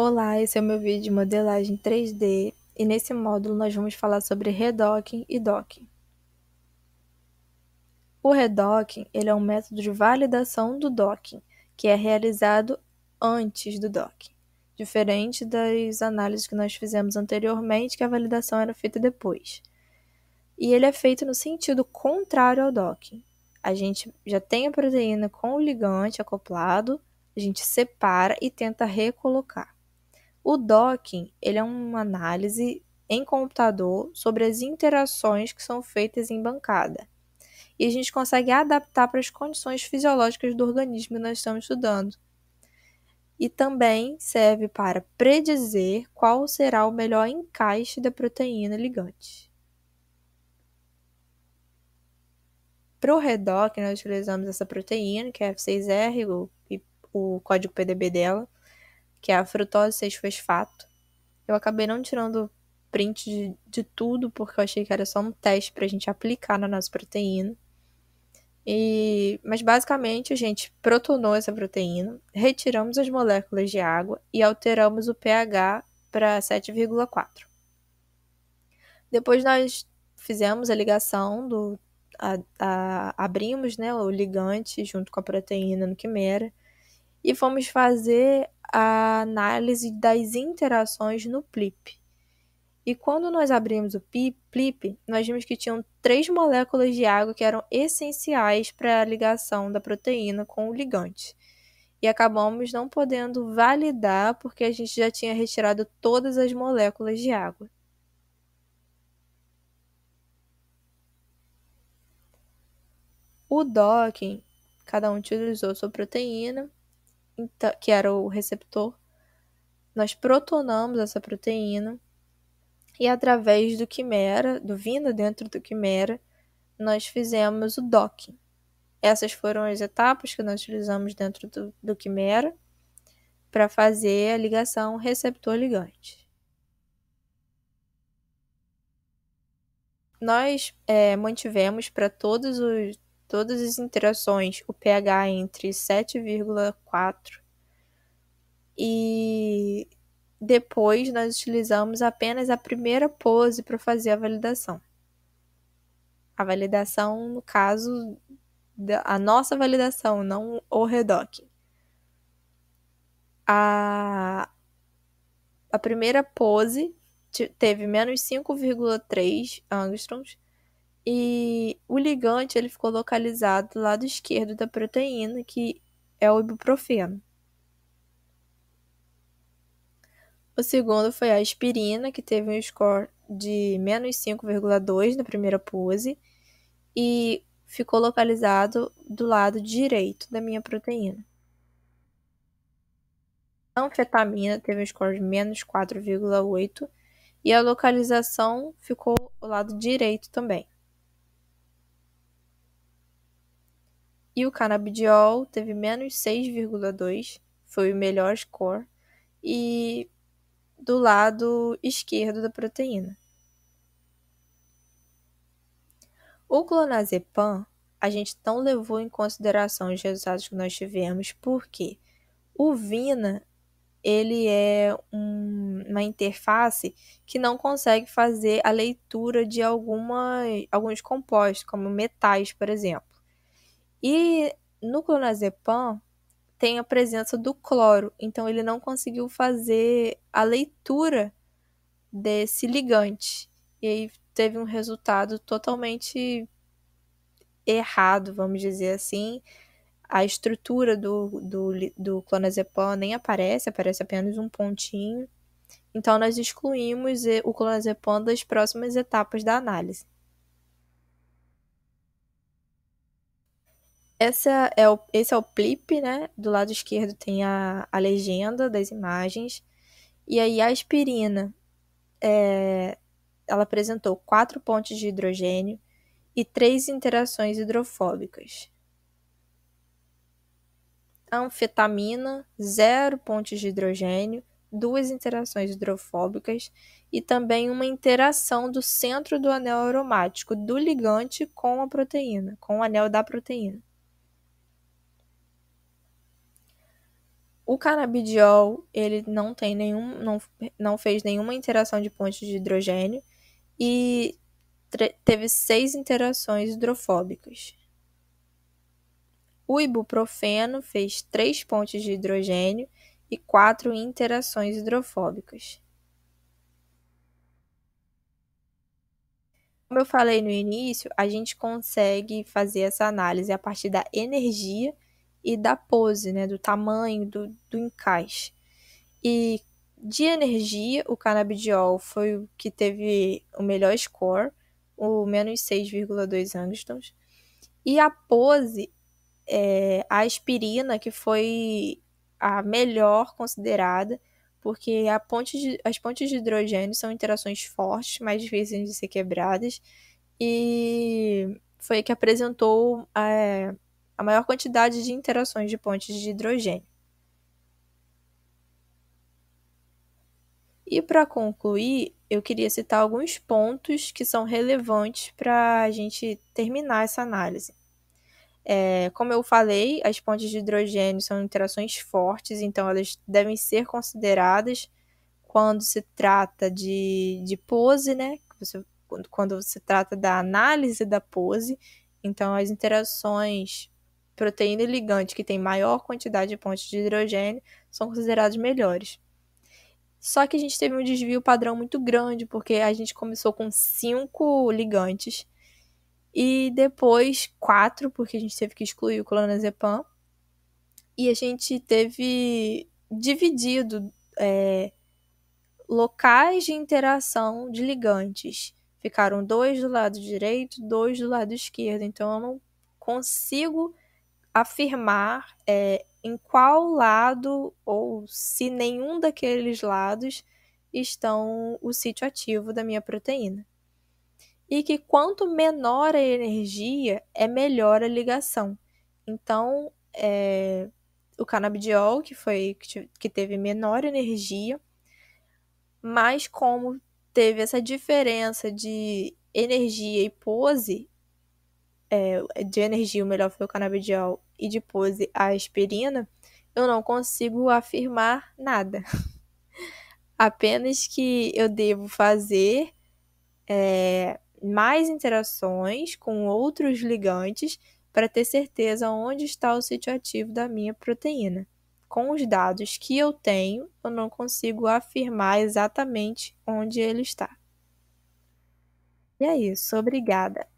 Olá, esse é o meu vídeo de modelagem 3D e nesse módulo nós vamos falar sobre redocking e docking. O redocking ele é um método de validação do docking, que é realizado antes do docking, diferente das análises que nós fizemos anteriormente, que a validação era feita depois. E ele é feito no sentido contrário ao docking. A gente já tem a proteína com o ligante acoplado, a gente separa e tenta recolocar. O docking ele é uma análise em computador sobre as interações que são feitas em bancada. E a gente consegue adaptar para as condições fisiológicas do organismo que nós estamos estudando. E também serve para predizer qual será o melhor encaixe da proteína ligante. Para o redocking nós utilizamos essa proteína, que é F6R, o, o código PDB dela que é a frutose 6-fosfato. Eu acabei não tirando print de, de, tudo, porque eu achei que era só um teste para a gente aplicar na nossa proteína. E, mas basicamente a gente protonou essa proteína, retiramos as moléculas de água e alteramos o pH para 7,4. Depois nós fizemos a ligação do. A, a, abrimos né, o ligante junto com a proteína no quimera e fomos fazer a análise das interações no PLIP. E quando nós abrimos o PLIP, nós vimos que tinham três moléculas de água que eram essenciais para a ligação da proteína com o ligante. E acabamos não podendo validar porque a gente já tinha retirado todas as moléculas de água. O docking, cada um utilizou sua proteína então, que era o receptor, nós protonamos essa proteína e através do quimera, do vindo dentro do quimera, nós fizemos o docking. Essas foram as etapas que nós utilizamos dentro do, do quimera para fazer a ligação receptor-ligante. Nós é, mantivemos para todos os, todas as interações, o pH entre 7,4 e depois nós utilizamos apenas a primeira pose para fazer a validação. A validação, no caso, da, a nossa validação, não o redoc. A, a primeira pose teve menos 5,3 angstroms e o ligante ele ficou localizado do lado esquerdo da proteína, que é o ibuprofeno. O segundo foi a aspirina, que teve um score de menos 5,2 na primeira pose e ficou localizado do lado direito da minha proteína. A anfetamina teve um score de menos 4,8 e a localização ficou do lado direito também. E o canabidiol teve menos 6,2, foi o melhor score, e do lado esquerdo da proteína. O clonazepam, a gente não levou em consideração os resultados que nós tivemos, porque o Vina, ele é um, uma interface que não consegue fazer a leitura de alguma, alguns compostos, como metais, por exemplo. E no clonazepam tem a presença do cloro, então ele não conseguiu fazer a leitura desse ligante. E aí teve um resultado totalmente errado, vamos dizer assim. A estrutura do, do, do clonazepam nem aparece, aparece apenas um pontinho. Então, nós excluímos o clonazepam das próximas etapas da análise. Essa é o, esse é o clipe, né? Do lado esquerdo tem a, a legenda das imagens. E aí a aspirina, é, ela apresentou quatro pontes de hidrogênio e três interações hidrofóbicas. A anfetamina, zero pontes de hidrogênio, duas interações hidrofóbicas e também uma interação do centro do anel aromático do ligante com a proteína, com o anel da proteína. O canabidiol, ele não tem nenhum, não, não fez nenhuma interação de pontes de hidrogênio e teve seis interações hidrofóbicas. O ibuprofeno fez três pontes de hidrogênio e quatro interações hidrofóbicas. Como eu falei no início, a gente consegue fazer essa análise a partir da energia e da pose, né, do tamanho, do, do encaixe. E de energia, o canabidiol foi o que teve o melhor score, o menos 6,2 angstroms. E a pose, é, a aspirina, que foi a melhor considerada, porque a ponte de, as pontes de hidrogênio são interações fortes, mais difíceis de ser quebradas, e foi a que apresentou é, a maior quantidade de interações de pontes de hidrogênio. E para concluir, eu queria citar alguns pontos que são relevantes para a gente terminar essa análise. É, como eu falei, as pontes de hidrogênio são interações fortes, então elas devem ser consideradas quando se trata de, de pose, né? Você, quando, quando se trata da análise da pose, então as interações proteína e ligante que têm maior quantidade de pontes de hidrogênio são considerados melhores. Só que a gente teve um desvio padrão muito grande, porque a gente começou com cinco ligantes e depois quatro, porque a gente teve que excluir o clonazepam. E a gente teve dividido é, locais de interação de ligantes. Ficaram dois do lado direito, dois do lado esquerdo. Então eu não consigo afirmar é, em qual lado ou se nenhum daqueles lados estão o sítio ativo da minha proteína. E que quanto menor a energia, é melhor a ligação. Então, é, o canabidiol, que foi que teve menor energia, mas como teve essa diferença de energia e pose, é, de energia, o melhor foi o canabidiol, e depois a aspirina, eu não consigo afirmar nada. Apenas que eu devo fazer é, mais interações com outros ligantes para ter certeza onde está o sítio ativo da minha proteína. Com os dados que eu tenho, eu não consigo afirmar exatamente onde ele está. E é isso, obrigada.